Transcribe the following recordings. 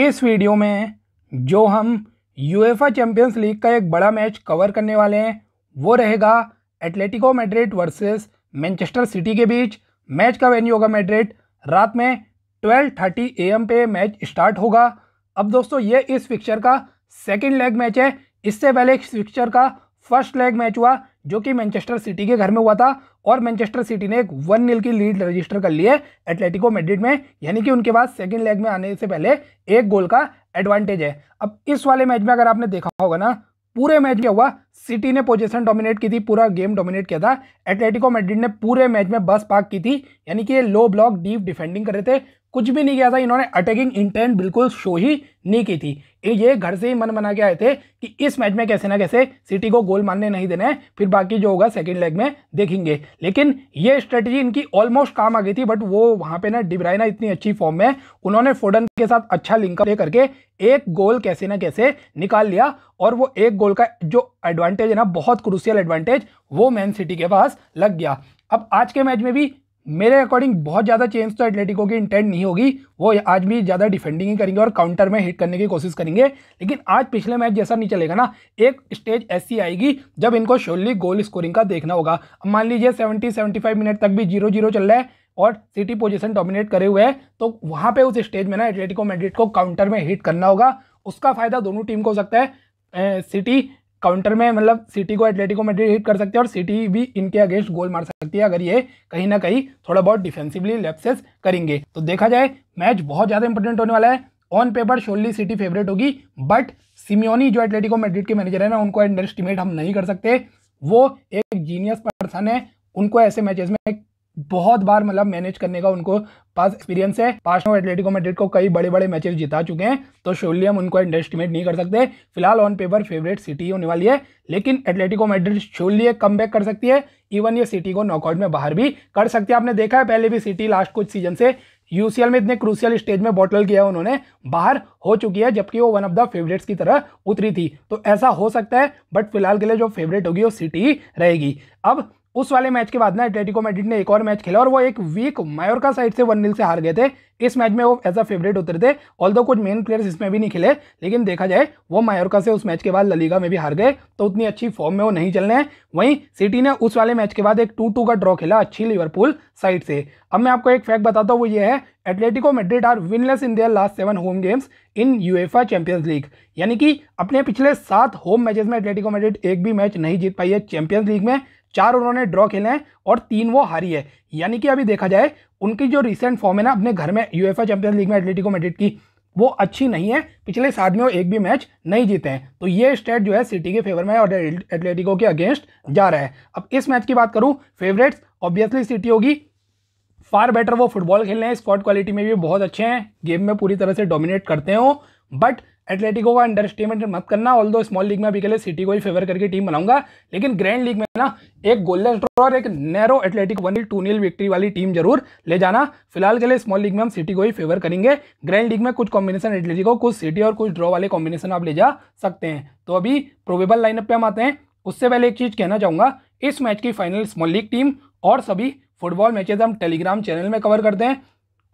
इस वीडियो में जो हम यूएफा चैम्पियंस लीग का एक बड़ा मैच कवर करने वाले हैं वो रहेगा Atletico Madrid versus Manchester City के बीच मैच का वेन्यू होगा मैड्रिड रात में 12:30 एम पे मैच स्टार्ट होगा अब दोस्तों ये इस फिक्चर का सेकंड लेग मैच है इससे पहले इस फिक्चर का फर्स्ट लेग मैच हुआ जो कि मैनचेस्टर सिटी के घर में हुआ था और मैनचेस्टर सिटी ने एक वन नील की लीड रजिस्टर कर ली है एटलेटिको मेड्रिड में यानी कि उनके पास सेकेंड लेग में आने से पहले एक गोल का एडवांटेज है अब इस वाले मैच में अगर आपने देखा होगा ना पूरे मैच में हुआ सिटी ने पोजीशन डोमिनेट की थी पूरा गेम डोमिनेट किया था एटलेटिको मेड्रिड ने पूरे मैच में बस पार्क की थी यानी कि ये लो ब्लॉक डीप डिफेंडिंग कर रहे थे कुछ भी नहीं किया था इन्होंने अटैकिंग इंटेंट बिल्कुल शो ही नहीं की थी ये घर से ही मन बना के आए थे कि इस मैच में कैसे ना कैसे सिटी को गोल मारने नहीं देने फिर बाकी जो होगा सेकेंड लेग में देखेंगे लेकिन ये स्ट्रेटजी इनकी ऑलमोस्ट काम आ गई थी बट वो वहाँ पे ना डिब्राइना इतनी अच्छी फॉर्म में उन्होंने फोडन के साथ अच्छा लिंक दे करके एक गोल कैसे ना कैसे निकाल लिया और वो एक गोल का जो एडवांटेज है ना बहुत क्रूसियल एडवांटेज वो मैन सिटी के पास लग गया अब आज के मैच में भी मेरे अकॉर्डिंग बहुत ज़्यादा चेंज तो एटलेटिको की इंटेंट नहीं होगी वो आज भी ज़्यादा डिफेंडिंग ही करेंगे और काउंटर में हिट करने की कोशिश करेंगे लेकिन आज पिछले मैच जैसा नहीं चलेगा ना एक स्टेज ऐसी आएगी जब इनको शोली गोल स्कोरिंग का देखना होगा अब मान लीजिए सेवेंटी सेवेंटी फाइव मिनट तक भी जीरो जीरो चल रहा है और सिटी पोजिशन डोमिनेट करे हुए हैं तो वहाँ पर उस स्टेज में ना एटलेटिको मेडिट को काउंटर में हिट करना होगा उसका फायदा दोनों टीम को हो सकता है सिटी काउंटर में मतलब सिटी को एटलेटिको मेड्रिड हिट कर सकते हैं और सिटी भी इनके अगेंस्ट गोल मार सकती है अगर ये कहीं ना कहीं थोड़ा बहुत डिफेंसिवली लेप्सेस करेंगे तो देखा जाए मैच बहुत ज़्यादा इंपॉर्टेंट होने वाला है on paper surely City favourite होगी बट सिमियोनी जो एटलेटिको मेड्रिड के मैनेजर है ना उनको अंडर हम नहीं कर सकते वो एक जीनियस पर्सन है उनको ऐसे मैचेस में बहुत बार मतलब मैनेज करने का उनको पास एक्सपीरियंस है पास में एटलेटिको मेड्रिड को कई बड़े बड़े मैचेस जिता चुके हैं तो शोली हम उनको अंडर एस्टिमेट नहीं कर सकते फिलहाल ऑन पेपर फेवरेट सिटी होने वाली है लेकिन Atletico Madrid surely come back कर सकती है इवन ये सिटी को नॉकआउट में बाहर भी कर सकती है आपने देखा है पहले भी सिटी लास्ट कुछ सीजन से यूसीएल में इतने क्रूसियल स्टेज में बॉटल किया उन्होंने बाहर हो चुकी है जबकि वो वन ऑफ द फेवरेट्स की तरह उतरी थी तो ऐसा हो सकता है बट फिलहाल के लिए जो फेवरेट होगी वो सिटी रहेगी अब उस वाले मैच के बाद ना एटलेटिको मैड्रिड ने एक और मैच खेला और वो एक वीक मायोरका साइड से वन नील से हार गए थे इस मैच में वो एज अ फेवरेट उतरे थे ऑल कुछ मेन प्लेयर्स इसमें भी नहीं खेले लेकिन देखा जाए वो मायोरका से उस मैच के बाद ललीगा में भी हार गए तो उतनी अच्छी फॉर्म में वो नहीं चल रहे हैं वहीं सिटी ने उस वाले मैच के बाद एक टू टू का ड्रॉ खेला अच्छी लिवरपूल साइड से अब मैं आपको एक फैक्ट बताता हूँ वो ये है Atletico Madrid are winless in their last seven home games in UEFA Champions League यानी कि अपने पिछले सात होम मैचेस में एटलेटिको मेड्रिड एक भी मैच नहीं जीत पाई है चैंपियंस लीग में चार उन्होंने ड्रॉ खेले हैं और तीन वो हारी है यानी कि अभी देखा जाए उनकी जो रिसेंट फॉर्म है ना अपने घर में यूएफए चैंपियंस लीग में एटलेटिको मेडिट की वो अच्छी नहीं है पिछले साथ में वो एक भी मैच नहीं जीते हैं तो ये स्टेट जो है सिटी के फेवर में और एटलेटिको के अगेंस्ट जा रहा है अब इस मैच की बात करूँ फेवरेट्स ऑब्वियसली सिटी होगी फार बेटर वो फुटबॉल खेल रहे हैं स्कॉट क्वालिटी में भी बहुत अच्छे हैं गेम में पूरी तरह से डोमिनेट करते हैं बट एटलेटिको का अंडरस्टेमेंट मत करना ऑल दो स्मॉल लीग में अभी के लिए सिटी को ही फेवर करके टीम बनाऊंगा लेकिन ग्रैंड लीग में ना एक गोल्डन ड्रॉ और एक narrow Atletico one two nil victory वाली टीम जरूर ले जाना फिलहाल के लिए स्मॉल लीग में हम सिटी को ही फेवर करेंगे ग्रैंड लीग में कुछ कॉम्बिनेशन एटलेटिको कुछ सिटी और कुछ ड्रॉ वाले कॉम्बिनेशन आप ले जा सकते हैं तो अभी प्रोबेबल लाइनअप पर हम आते हैं उससे पहले एक चीज़ कहना चाहूँगा इस मैच की फाइनल स्मॉल लीग टीम और सभी फुटबॉल मैचेज हम टेलीग्राम चैनल में कवर करते हैं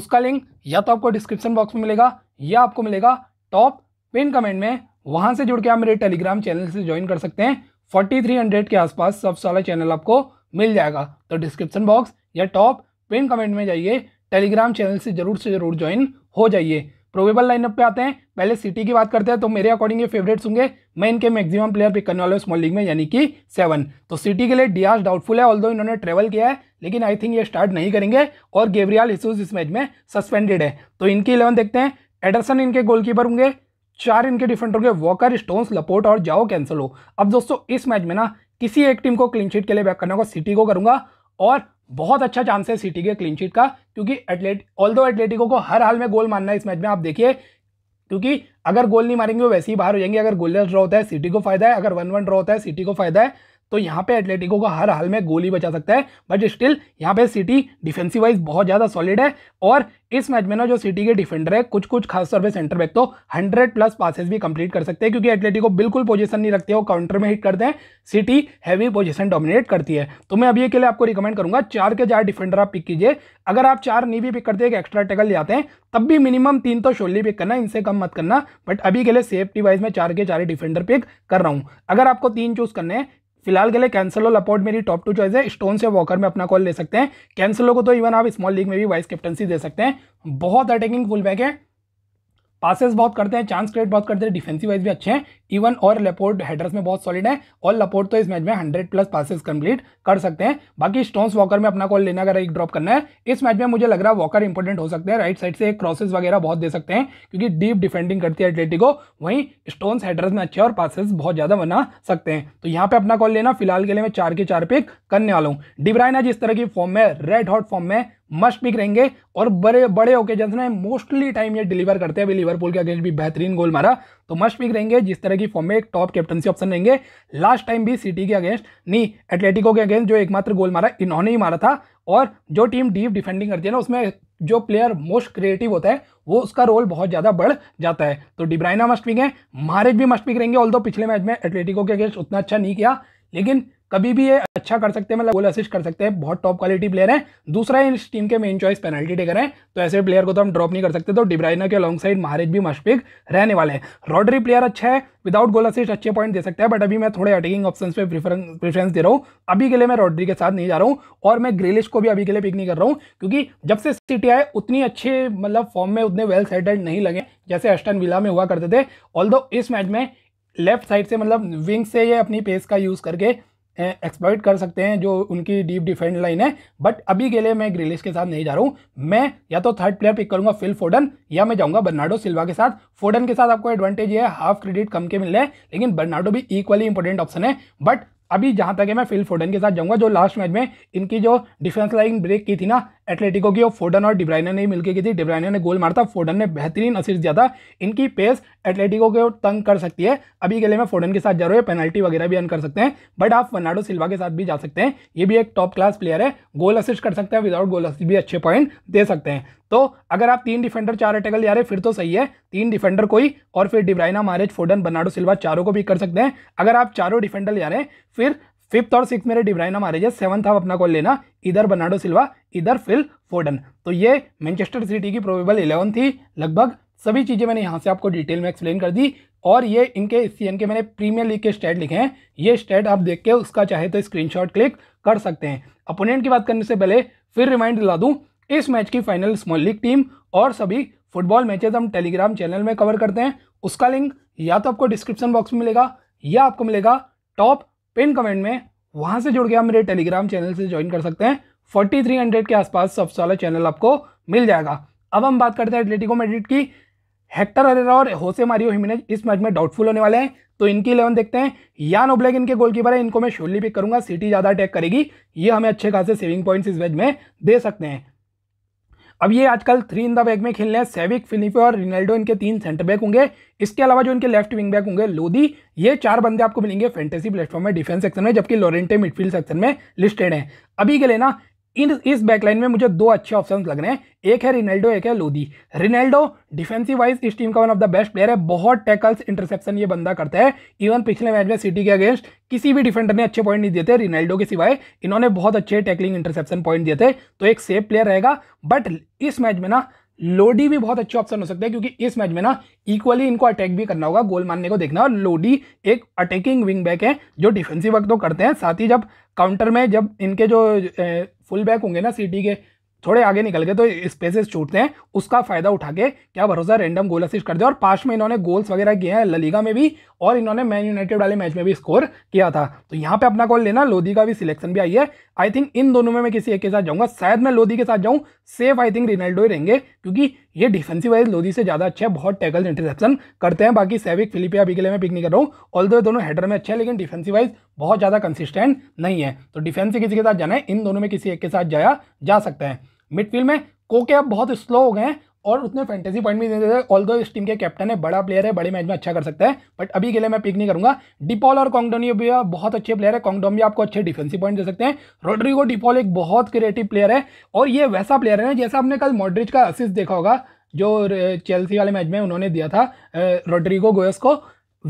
उसका लिंक या तो आपको डिस्क्रिप्शन बॉक्स में मिलेगा या आपको मिलेगा टॉप पिन कमेंट में वहां से जुड़ के आप मेरे टेलीग्राम चैनल से ज्वाइन कर सकते हैं 4300 के आसपास सब सारा चैनल आपको मिल जाएगा तो डिस्क्रिप्शन बॉक्स या टॉप पिन कमेंट में जाइए टेलीग्राम चैनल से जरूर से जरूर ज्वाइन हो जाइए प्रोबेबल लाइनअप पे आते हैं पहले सिटी की बात करते हैं तो मेरे अकॉर्डिंग ये फेवरेट्स होंगे मैं इनके मैक्सिमम प्लेयर पिक करने वाले स्मॉल लीग में यानी कि सेवन तो सिटी के लिए डियाज डाउटफुल है ऑल इन्होंने ट्रेवल किया है लेकिन आई थिंक ये स्टार्ट नहीं करेंगे और गेवरियाल हिसूज इस मैच में सस्पेंडेड है तो इनकी इलेवन देखते हैं एडरसन इनके गोलकीपर होंगे चार इनके डिफरेंट हो गए वॉकर स्टोन्स लपोट और जाओ कैंसिल हो अब दोस्तों इस मैच में ना किसी एक टीम को क्लीन शीट के लिए बैक करना होगा सिटी को करूंगा और बहुत अच्छा चांस है सिटी के क्लीन शीट का क्योंकि एटलेट ऑल दो एटलेटिको को हर हाल में गोल मानना है इस मैच में आप देखिए क्योंकि अगर गोल नहीं मारेंगे वो वैसे ही बाहर हो जाएंगे अगर गोलर ड्रॉ होता है सिटी को फायदा है अगर वन वन ड्रॉ होता है सिटी को फायदा है तो यहाँ पे एटलेटिको को हर हाल में गोली बचा सकता है बट स्टिल यहाँ पे सिटी डिफेंसिव वाइज बहुत ज़्यादा सॉलिड है और इस मैच में ना जो सिटी के डिफेंडर है कुछ कुछ खास तौर पे सेंटर बैक तो 100 प्लस पासेस भी कंप्लीट कर सकते हैं क्योंकि एटलेटिको बिल्कुल पोजीशन नहीं रखते वो काउंटर में हिट करते हैं सिटी हैवी पोजीशन डोमिनेट करती है तो मैं अभी के लिए आपको रिकमेंड करूंगा चार के चार डिफेंडर आप पिक कीजिए अगर आप चार नहीं भी पिक करते एक एक्स्ट्रा टैकल जाते हैं तब भी मिनिमम तीन तो शोली पिक करना इनसे कम मत करना बट अभी के लिए सेफ्टी वाइज में चार के चार डिफेंडर पिक कर रहा हूँ अगर आपको तीन चूज करने हैं फिलहाल के लिए कैंसलो लपोर्ट मेरी टॉप टू चॉइस है स्टोन से वॉकर में अपना कॉल ले सकते हैं कैंसलो को तो इवन आप स्मॉल लीग में भी वाइस कैप्टनसी दे सकते हैं बहुत अटैकिंग फुल बैक है पासेस बहुत करते हैं चांस क्रिएट बहुत करते हैं डिफेंसिव वाइज भी अच्छे हैं इवन और लेपोर्ट हेडर्स में बहुत सॉलिड है और लपोर्ट तो इस मैच में हंड्रेड प्लस पासेस कंप्लीट कर सकते हैं बाकी स्टोन्स वॉकर में अपना कॉल लेना अगर एक ड्रॉप करना है इस मैच में मुझे लग रहा है वॉकर इंपॉर्टेंट हो सकते हैं राइट साइड से क्रॉसेस वगैरह बहुत दे सकते हैं क्योंकि डीप डिफेंडिंग करती है एथलेटिको वहीं स्टोन्स हेडर्स में अच्छे और पासेस बहुत ज़्यादा बना सकते हैं तो यहाँ पे अपना कॉल लेना फिलहाल के लिए मैं चार के चार पिक करने वाला हूँ डिब्राइना जिस तरह की फॉर्म में रेड हॉट फॉर्म में मस्ट पिक रहेंगे और बड़े बड़े ओकेजन में मोस्टली टाइम ये डिलीवर करते हैं अभी लिवरपूल के अगेंस्ट भी बेहतरीन गोल मारा तो मस्ट पिक रहेंगे जिस तरह की फॉर्म में एक टॉप कैप्टनसी ऑप्शन रहेंगे लास्ट टाइम भी सिटी के अगेंस्ट नहीं एटलेटिको के अगेंस्ट जो एकमात्र गोल मारा इन्होंने ही मारा था और जो टीम डीप डिफेंडिंग करती है ना उसमें जो प्लेयर मोस्ट क्रिएटिव होता है वो उसका रोल बहुत ज़्यादा बढ़ जाता है तो डिब्राइना मस्ट पिक है मारेज भी मस्ट पिक रहेंगे ऑल पिछले मैच में एटलेटिको के अगेंस्ट उतना अच्छा नहीं किया लेकिन कभी भी ये अच्छा कर सकते हैं मतलब गोल असिस्ट कर सकते हैं बहुत टॉप क्वालिटी प्लेयर है दूसरा है इस टीम के मेन चॉइस पेनल्टी टेकर हैं तो ऐसे प्लेयर को तो हम ड्रॉप नहीं कर सकते तो डिब्राइना के अलॉन्ग साइड महारेज भी मशपिक रहने वाले हैं रॉडरी प्लेयर अच्छा है विदाउट गोल असिस्ट अच्छे पॉइंट दे सकते हैं बट अभी मैं थोड़े अटैकिंग ऑप्शन पर प्रेफरेंस दे रहा हूँ अभी के लिए मैं रॉड्री के साथ नहीं जा रहा हूँ और मैं ग्रेलिश को भी अभी के लिए पिक नहीं कर रहा हूँ क्योंकि जब से सिटी आए उतनी अच्छे मतलब फॉर्म में उतने वेल सेटल्ड नहीं लगे जैसे अष्टन विला में हुआ करते थे ऑल इस मैच में लेफ्ट साइड से मतलब विंग से ये अपनी पेस का यूज़ करके एक्सप्लॉइट कर सकते हैं जो उनकी डीप डिफेंड लाइन है बट अभी के लिए मैं ग्रिलिश के साथ नहीं जा रहा हूँ मैं या तो थर्ड प्लेयर पिक करूंगा फिल फोडन या मैं जाऊंगा बर्नाडो सिल्वा के साथ फोडन के साथ आपको एडवांटेज ये है हाफ क्रेडिट कम के मिल रहे हैं लेकिन बर्नाडो भी इक्वली इंपॉर्टेंट ऑप्शन है बट अभी जहाँ तक है मैं फिल फोडन के साथ जाऊंगा जो लास्ट मैच में इनकी जो डिफेंस लाइन ब्रेक की थी ना एटलेटिको की और फोडन और डिब्राइना ने मिलकर की थी डिब्राइना ने गोल मारा था फोडन ने बेहतरीन असिस्ट दिया था इनकी पेस एटलेटिको को तंग कर सकती है अभी के लिए मैं फोडन के साथ जा रहा हूँ पेनल्टी वगैरह भी अन कर सकते हैं बट आप फर्नाडो सिल्वा के साथ भी जा सकते हैं ये भी एक टॉप क्लास प्लेयर है गोल असिस्ट कर सकते हैं विदाउट गोल असिस्ट भी अच्छे पॉइंट दे सकते हैं तो अगर आप तीन डिफेंडर चार अटैकल जा रहे फिर तो सही है तीन डिफेंडर कोई और फिर De Bruyne Mahrez Foden Bernardo Silva चारों को भी कर सकते हैं अगर आप चारों डिफेंडर जा रहे हैं फिर फिफ्थ और सिक्स मेरे डिब्राइन मारेज है सेवन आप अपना कॉल लेना इधर बर्नाडो सिल्वा इधर फिल फोर्डन तो ये मैनचेस्टर सिटी की प्रोबेबल इलेवन थी लगभग सभी चीज़ें मैंने यहाँ से आपको डिटेल में एक्सप्लेन कर दी और ये इनके सी के मैंने प्रीमियर लीग के स्टेट लिखे हैं ये स्टेट आप देख के उसका चाहे तो स्क्रीन क्लिक कर सकते हैं अपोनेंट की बात करने से पहले फिर रिमाइंड दिला दूँ इस मैच की फाइनल स्मॉल लीग टीम और सभी फुटबॉल मैचेज हम टेलीग्राम चैनल में कवर करते हैं उसका लिंक या तो आपको डिस्क्रिप्शन बॉक्स में मिलेगा या आपको मिलेगा टॉप पिन कमेंट में वहां से जुड़ के आप मेरे टेलीग्राम चैनल से ज्वाइन कर सकते हैं 4300 के आसपास सबसे वाला चैनल आपको मिल जाएगा अब हम बात करते हैं एटलेटिको मेड्रिड की हेक्टर अरेरा और होसे मारियो हिमिनेज इस मैच में डाउटफुल होने वाले हैं तो इनकी इलेवन देखते हैं यान ओब्लैक इनके गोलकीपर है इनको मैं शोली पिक करूंगा सिटी ज़्यादा अटैक करेगी ये हमें अच्छे खासे सेविंग पॉइंट्स इस मैच में दे सकते हैं अब ये आजकल थ्री इन द बैग में खेल रहे हैं सेविक फिलिपे और रिनाल्डो इनके तीन सेंटर बैक होंगे इसके अलावा जो इनके लेफ्ट विंग बैक होंगे लोधी ये चार बंदे आपको मिलेंगे फैंटेसी प्लेटफॉर्म में डिफेंस सेक्शन में जबकि लोरेंटे मिडफील्ड सेक्शन में लिस्टेड हैं अभी के लिए ना इन इस बैकलाइन में मुझे दो अच्छे ऑप्शन लग रहे हैं एक है रिनेल्डो एक है लोधी रिनेल्डो डिफेंसिव वाइज इस टीम का one of the best player है बहुत टैकल्स इंटरसेप्शन ये बंदा करता है इवन पिछले मैच में सिटी के अगेंस्ट किसी भी डिफेंडर ने अच्छे पॉइंट नहीं दिए थे रिनेल्डो के सिवाय इन्होंने बहुत अच्छे टैकलिंग इंटरसेप्शन पॉइंट दिए थे तो एक सेफ प्लेयर रहेगा बट इस मैच में ना लोडी भी बहुत अच्छे ऑप्शन हो सकते हैं क्योंकि इस मैच में ना इक्वली इनको अटैक भी करना होगा गोल मारने को देखना और लोडी एक अटैकिंग विंग बैक है जो डिफेंसिव वर्क तो करते हैं साथ ही जब काउंटर में जब इनके जो फुल बैक होंगे ना सिटी के थोड़े आगे निकल गए तो स्पेसेस छूटते हैं उसका फायदा उठा के क्या भरोसा रैंडम गोल असिस्ट कर दे और पास में इन्होंने गोल्स वगैरह किए हैं ललीगा में भी और इन्होंने मैन यूनाइटेड वाले मैच में भी स्कोर किया था तो यहाँ पे अपना गोल लेना लोधी का भी सिलेक्शन भी आई है आई थिंक इन दोनों में मैं किसी एक के साथ जाऊंगा शायद मैं लोधी के साथ जाऊं सेफ आई थिंक रिनाल्डो ही रहेंगे क्योंकि ये डिफेंसिव वाइज लोधी से ज़्यादा अच्छा है बहुत टैकल्स इंटरसेप्शन करते हैं बाकी सेविक फिलिपिया अभी के लिए मैं पिक नहीं कर रहा हूँ ऑल दो दोनों हेडर में अच्छा है लेकिन डिफेंसिव वाइज बहुत ज़्यादा कंसिस्टेंट नहीं है तो डिफेंस किसी के साथ जाना है इन दोनों में किसी एक के साथ जाया जा सकता है मिडफील्ड में कोके अब बहुत स्लो हो गए हैं और उसने फैंटेसी पॉइंट भी नहीं देते ऑल दो इस टीम के कैप्टन है बड़ा प्लेयर है बड़े मैच में अच्छा कर सकता है बट अभी के लिए मैं पिक नहीं करूंगा डिपॉल और कॉन्डोनियो भी बहुत अच्छे प्लेयर है कॉन्डोम भी आपको अच्छे डिफेंसिव पॉइंट दे सकते हैं रोड्रिगो डिपॉल एक बहुत क्रिएटिव प्लेयर है और ये वैसा प्लेयर है जैसा आपने कल मॉड्रिज का असिस्ट देखा होगा जो चेल्सी वाले मैच में उन्होंने दिया था रोड्रिगो गोयस को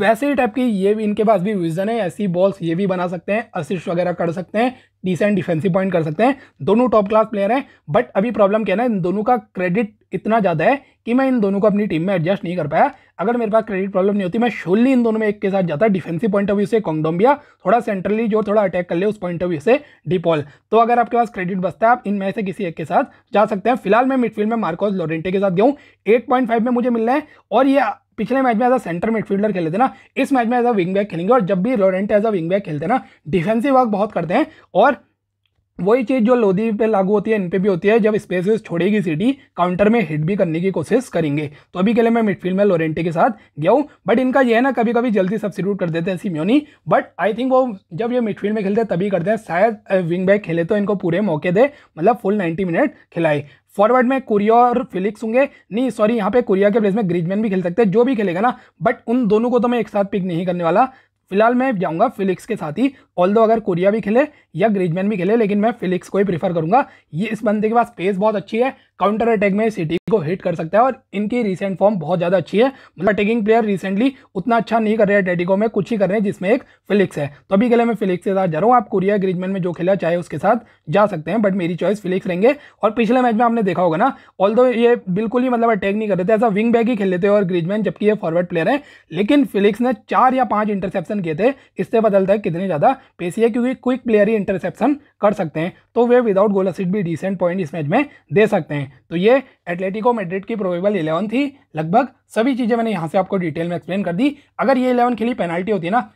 वैसे ही टाइप की ये भी इनके पास भी विजन है ऐसी बॉल्स ये भी बना सकते हैं असिस्ट वगैरह कर सकते हैं डिसेंट डिफेंसिव पॉइंट कर सकते हैं दोनों टॉप क्लास प्लेयर हैं बट अभी प्रॉब्लम क्या है ना इन दोनों का क्रेडिट इतना ज़्यादा है कि मैं इन दोनों को अपनी टीम में एडजस्ट नहीं कर पाया अगर मेरे पास क्रेडिट प्रॉब्लम नहीं होती मैं शोली इन दोनों में एक के साथ जाता डिफेंसिव पॉइंट ऑफ व्यू से कॉन्डोम्बिया थोड़ा सेंट्रली जो थोड़ा अटैक कर ले उस पॉइंट ऑफ व्यू से डिपॉल तो अगर आपके पास क्रेडिट बचता है आप इनमें से किसी एक के साथ जा सकते हैं फिलहाल मैं मिडफील्ड में मार्कोस लोरेंटे के साथ गया हूँ एट में मुझे मिल है और ये पिछले मैच में एज अ सेंटर मिडफील्डर खेले थे ना इस मैच में एज अ विंग बैक खेलेंगे और जब भी Llorente as a wing back खेलते हैं ना डिफेंसिव वर्क बहुत करते हैं और वही चीज़ जो लोधी पे लागू होती है इन पे भी होती है जब स्पेसेस छोड़ेगी सिटी काउंटर में हिट भी करने की कोशिश करेंगे तो अभी के लिए मैं मिडफील्ड में लोरेंटे के साथ गया हूँ बट इनका यह है ना कभी कभी जल्दी सब्सिट्यूट कर देते हैं सिम्योनी बट आई थिंक वो जब ये मिडफील्ड में खेलते हैं तभी करते हैं शायद विंग बैक खेले तो इनको पूरे मौके दे मतलब फुल नाइन्टी मिनट खिलाए फॉरवर्ड में कुरिया और फिलिक्स होंगे नहीं सॉरी यहाँ पे कुरिया के प्लेस में ग्रीजमैन भी खेल सकते हैं जो भी खेलेगा ना बट उन दोनों को तो मैं एक साथ पिक नहीं करने वाला फिलहाल मैं जाऊंगा फिलिक्स के साथ ही ऑल अगर कोरिया भी खेले या ग्रीजमैन भी खेले लेकिन मैं फिलिक्स को ही प्रीफर करूंगा ये इस बंदे के पास पेस बहुत अच्छी है काउंटर अटैक में सिटी को हिट कर सकता है और इनकी रिसेंट फॉर्म बहुत ज़्यादा अच्छी है मतलब अटैकिंग प्लेयर रिसेंटली उतना अच्छा नहीं कर रहे हैं टेटिको में कुछ ही कर रहे हैं जिसमें एक फिलिक्स है तो अभी के लिए मैं फिलिक्स के साथ जा रहा हूँ आप कोरिया ग्रीजमैन में जो खेला चाहे उसके साथ जा सकते हैं बट मेरी चॉइस फिलिक्स रहेंगे और पिछले मैच में आपने देखा होगा ना ऑल ये बिल्कुल ही मतलब अटैक नहीं कर रहे थे ऐसा विंग बैग ही खेल लेते और ग्रीजमैन जबकि ये फॉरवर्ड प्लेयर है लेकिन फिलिक्स ने चार या पाँच इंटरसेप्शन किए थे इससे बदलता है कितने ज़्यादा पेसी है क्योंकि क्विक प्लेयर ही इंटरसेप्शन कर सकते हैं तो वे विदाउट गोल असिट भी डिसेंट पॉइंट इस मैच में दे सकते हैं तो ये एटलेटिको मेड्रिड की प्रोबेबल इलेवन थी लगभग सभी चीज़ें मैंने यहाँ से आपको डिटेल में एक्सप्लेन कर दी अगर ये इलेवन खेली पेनल्टी होती ना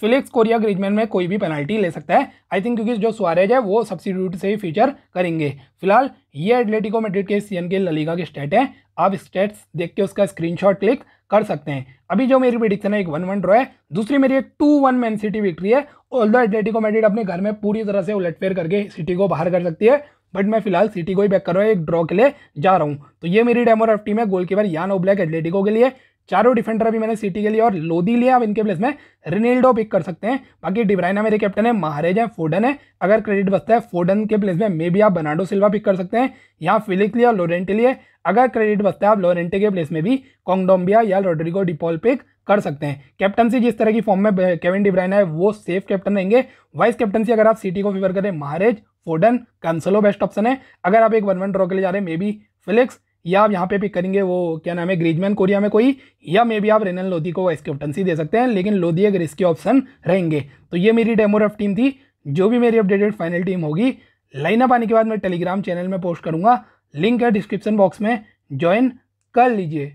फिलिक्स कोरिया ग्रीजमैन में कोई भी पेनल्टी ले सकता है आई थिंक क्योंकि जो स्वारेज है वो सब्सिट्यूट से ही फीचर करेंगे फिलहाल ये एटलेटिको मेड्रिड के सीएन के ललीगा के स्टेट है आप स्टेट्स देख के उसका स्क्रीनशॉट क्लिक कर सकते हैं अभी जो मेरी प्रिडिक्शन है एक वन वन ड्रॉ है दूसरी मेरी एक two one Man City victory है और दो एटलेटिको मेडिट अपने घर में पूरी तरह से उलटफेर करके सिटी को बाहर कर सकती है बट मैं फिलहाल सिटी को ही बैक कर रहा हूँ एक ड्रॉ के लिए जा रहा हूँ तो ये मेरी डेमो एफ टीम है गोलकीपर यान ओब्लैक एटलेटिको के लिए चारों डिफेंडर अभी मैंने सिटी के लिए और लोधी लिया अब इनके प्लेस में रिनेल्डो पिक कर सकते हैं बाकी डिब्राइना मेरे कैप्टन है महारेज है फोडन है अगर क्रेडिट बचता है फोडन के प्लेस में मे भी आप बनाडो सिल्वा पिक कर सकते हैं या फिलिक्स लिया लोरेंटे लिए अगर क्रेडिट बचता है आप लोरेंटे के प्लेस में भी कॉन्गडोम्बिया या रोड्रिगो डिपॉल पिक कर सकते हैं कैप्टनसी जिस तरह की फॉर्म में केविन डिब्राइना है वो सेफ कैप्टन रहेंगे वाइस कैप्टनसी अगर आप सिटी को फेवर करें Mahrez Foden Cancelo best option है अगर आप एक वन वन ड्रॉ के लिए जा रहे हैं मे बी फिलिक्स या आप यहाँ पे पिक करेंगे वो क्या नाम है ग्रीजमैन कोरिया में कोई या मे भी आप रेनल लोधी को वाइस कैप्टनसी दे सकते हैं लेकिन लोधी अगर इसके ऑप्शन रहेंगे तो ये मेरी डेमो रफ टीम थी जो भी मेरी अपडेटेड फाइनल टीम होगी लाइनअप आने के बाद मैं टेलीग्राम चैनल में पोस्ट करूँगा लिंक है डिस्क्रिप्शन बॉक्स में ज्वाइन कर लीजिए